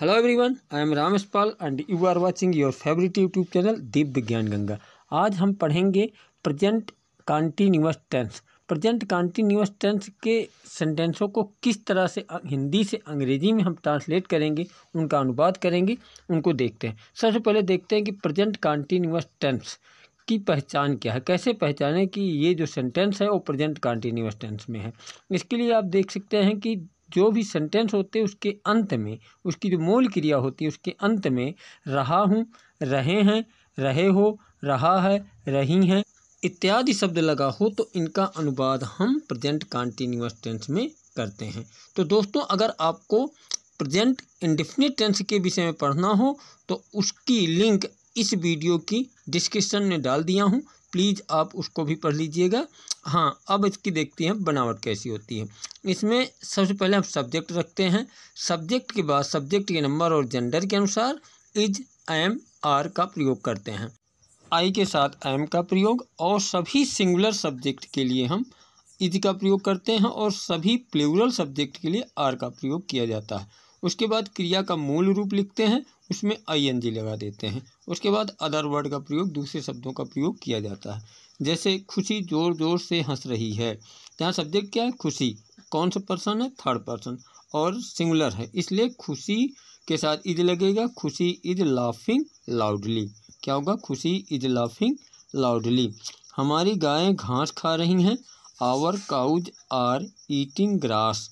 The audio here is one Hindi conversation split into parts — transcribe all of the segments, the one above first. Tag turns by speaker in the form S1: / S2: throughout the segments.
S1: hello everyone I am Ramesh Pal and you are watching your favourite YouTube channel Deep Vigyan Ganga आज हम पढ़ेंगे present continuous tense present continuous tense के सेंटेंसों को किस तरह से हिंदी से अंग्रेजी में हम ट्रांसलेट करेंगे उनका अनुवाद करेंगे उनको देखते हैं सबसे पहले देखते हैं कि प्रजेंट कॉन्टीन्यूस टेंस की पहचान क्या है कैसे पहचाने कि ये जो सेंटेंस है वो प्रजेंट कॉन्टीन्यूस टेंस में है इसके लिए आप देख सकते हैं कि जो भी सेंटेंस होते हैं उसके अंत में उसकी जो मूल क्रिया होती है उसके अंत में रहा हूँ रहे हैं रहे हो रहा है रही हैं इत्यादि शब्द लगा हो तो इनका अनुवाद हम प्रेजेंट कॉन्टीन्यूस टेंस में करते हैं तो दोस्तों अगर आपको प्रेजेंट इंडिफिनिट टेंस के विषय में पढ़ना हो तो उसकी लिंक इस वीडियो की डिस्क्रिप्शन में डाल दिया हूँ प्लीज़ आप उसको भी पढ़ लीजिएगा हाँ अब इसकी देखते हैं बनावट कैसी होती है इसमें सबसे पहले हम सब्जेक्ट रखते हैं सब्जेक्ट के बाद सब्जेक्ट के नंबर और जेंडर के अनुसार इज एम आर का प्रयोग करते हैं आई के साथ एम का प्रयोग और सभी सिंगुलर सब्जेक्ट के लिए हम इज का प्रयोग करते हैं और सभी प्लूरल सब्जेक्ट के लिए आर का प्रयोग किया जाता है उसके बाद क्रिया का मूल रूप लिखते हैं उसमें आई लगा देते हैं उसके बाद अदर वर्ड का प्रयोग दूसरे शब्दों का प्रयोग किया जाता है जैसे खुशी ज़ोर ज़ोर से हंस रही है यहाँ सब्जेक्ट क्या है खुशी कौन सा पर्सन है थर्ड पर्सन और सिंगुलर है इसलिए खुशी के साथ इज लगेगा खुशी इज लाफिंग लाउडली क्या होगा खुशी इज लाफिंग लाउडली हमारी गायें घास खा रही हैं our cows are eating grass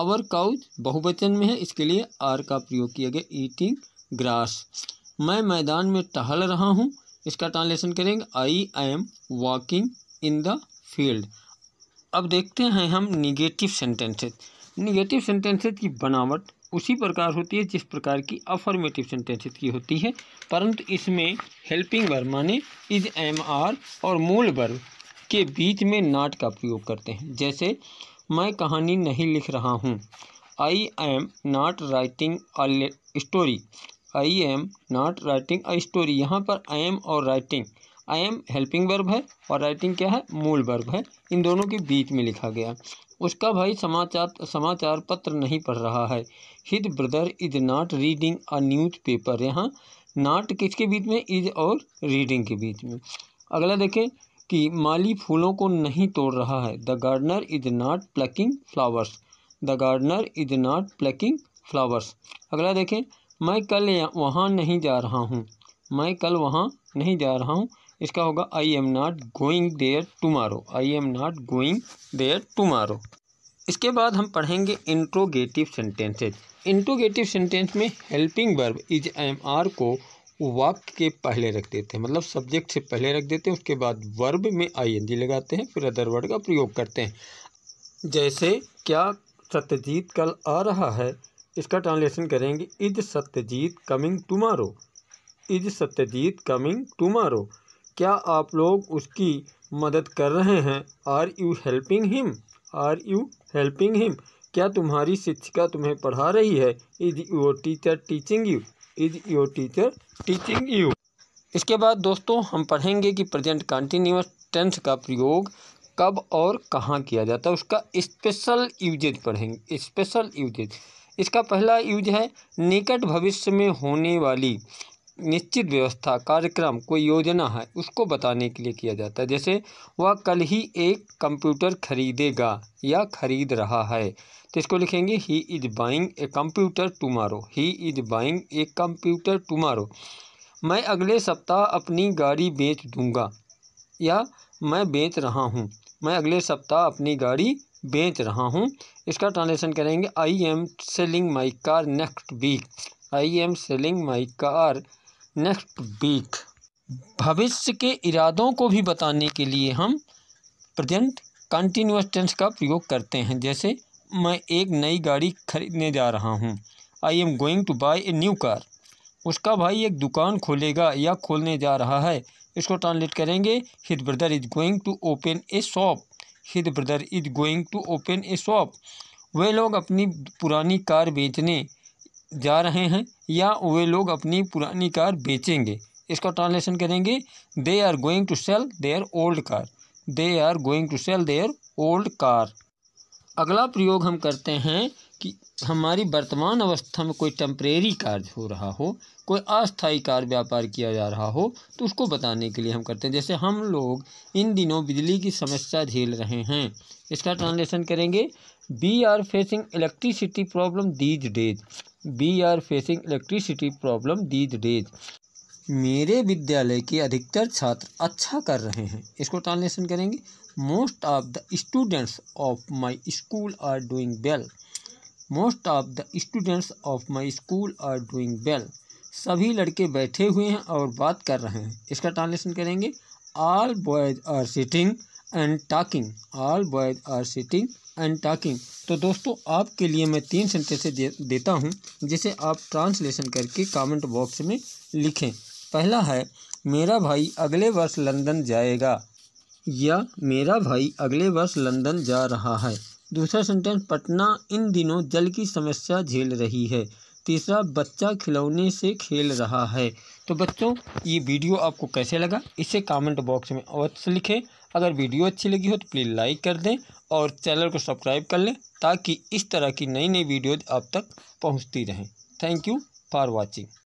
S1: our cows बहुवचन में है इसके लिए आर का प्रयोग किया गया ईटिंग ग्रास मैं मैदान में टहल रहा हूँ इसका ट्रांसलेशन करेंगे I am walking in the field अब देखते हैं हम निगेटिव सेंटेंसेज निगेटिव सेंटेंसेज की बनावट उसी प्रकार होती है जिस प्रकार की अफर्मेटिव सेंटेंसेज की होती है परंतु इसमें हेल्पिंग वर्ब माने इज एम आर और मूल वर्ब के बीच में नाट का प्रयोग करते हैं जैसे मैं कहानी नहीं लिख रहा हूँ I am not writing a story I am not writing a story यहाँ पर आई एम और writing I am helping verb है और राइटिंग क्या है मूल वर्ब है इन दोनों के बीच में लिखा गया उसका भाई समाचार समाचार पत्र नहीं पढ़ रहा है his brother is not reading a newspaper यहाँ नाट किसके बीच में इज और रीडिंग के बीच में अगला देखें कि माली फूलों को नहीं तोड़ रहा है the gardener is not plucking flowers the gardener is not plucking flowers अगला देखें मैं कल वहाँ नहीं जा रहा हूँ मैं कल वहाँ नहीं जा रहा हूँ इसका होगा I am not going there tomorrow I am not going there tomorrow इसके बाद हम पढ़ेंगे इंट्रोगेटिव सेंटेंसेज इंट्रोगेटिव सेंटेंस में helping verb is am are को वाक्य के पहले रख देते हैं मतलब सब्जेक्ट से पहले रख देते हैं उसके बाद वर्ब में आई एन जी लगाते हैं फिर अदर वर्ड का प्रयोग करते हैं जैसे क्या सत्यजीत कल आ रहा है इसका ट्रांसलेशन करेंगे is Satyajit coming tomorrow is Satyajit coming tomorrow क्या आप लोग उसकी मदद कर रहे हैं are you helping him are you helping him क्या तुम्हारी शिक्षिका तुम्हें पढ़ा रही है is your teacher teaching you is your teacher teaching you इसके बाद दोस्तों हम पढ़ेंगे कि प्रेजेंट कंटिन्यूस टेंस का प्रयोग कब और कहाँ किया जाता है उसका स्पेशल यूजेज पढ़ेंगे स्पेशल यूजेज इसका पहला यूज है निकट भविष्य में होने वाली निश्चित व्यवस्था कार्यक्रम कोई योजना है उसको बताने के लिए किया जाता है जैसे वह कल ही एक कंप्यूटर खरीदेगा या खरीद रहा है तो इसको लिखेंगे he is buying a computer tomorrow he is buying a computer tomorrow मैं अगले सप्ताह अपनी गाड़ी बेच दूंगा या मैं बेच रहा हूँ मैं अगले सप्ताह अपनी गाड़ी बेच रहा हूँ इसका ट्रांसलेशन करेंगे I am selling my car next week I am selling my car next week भविष्य के इरादों को भी बताने के लिए हम प्रजेंट कंटिन्यूस टेंस का प्रयोग करते हैं जैसे मैं एक नई गाड़ी खरीदने जा रहा हूँ I am going to buy a new car उसका भाई एक दुकान खोलेगा या खोलने जा रहा है इसको ट्रांसलेट करेंगे his brother is going to open a shop his brother is going to open a shop वे लोग अपनी पुरानी कार बेचने जा रहे हैं या वे लोग अपनी पुरानी कार बेचेंगे इसका ट्रांसलेशन करेंगे they are going to sell their old car they are going to sell their old car अगला प्रयोग हम करते हैं कि हमारी वर्तमान अवस्था में कोई टम्परेरी कार्य हो रहा हो कोई अस्थायी कार्य व्यापार किया जा रहा हो तो उसको बताने के लिए हम करते हैं जैसे हम लोग इन दिनों बिजली की समस्या झेल रहे हैं इसका ट्रांसलेशन करेंगे we are facing electricity problem these days we are facing electricity problem these days मेरे विद्यालय के अधिकतर छात्र अच्छा कर रहे हैं इसको ट्रांसलेशन करेंगे most of the students of my school are doing well most of the students of my school are doing well सभी लड़के बैठे हुए हैं और बात कर रहे हैं इसका ट्रांसलेशन करेंगे all boys are sitting and talking all boys are sitting and talking तो दोस्तों आपके लिए मैं तीन सेंटेंस दे, देता हूँ जिसे आप ट्रांसलेशन करके कमेंट बॉक्स में लिखें पहला है मेरा भाई अगले वर्ष लंदन जाएगा या मेरा भाई अगले वर्ष लंदन जा रहा है दूसरा सेंटेंस पटना इन दिनों जल की समस्या झेल रही है तीसरा बच्चा खिलौने से खेल रहा है तो बच्चों ये वीडियो आपको कैसे लगा इसे कमेंट बॉक्स में अवश्य लिखें अगर वीडियो अच्छी लगी हो तो प्लीज़ लाइक कर दें और चैनल को सब्सक्राइब कर लें ताकि इस तरह की नई नई वीडियोज आप तक पहुंचती रहें थैंक यू फॉर वाचिंग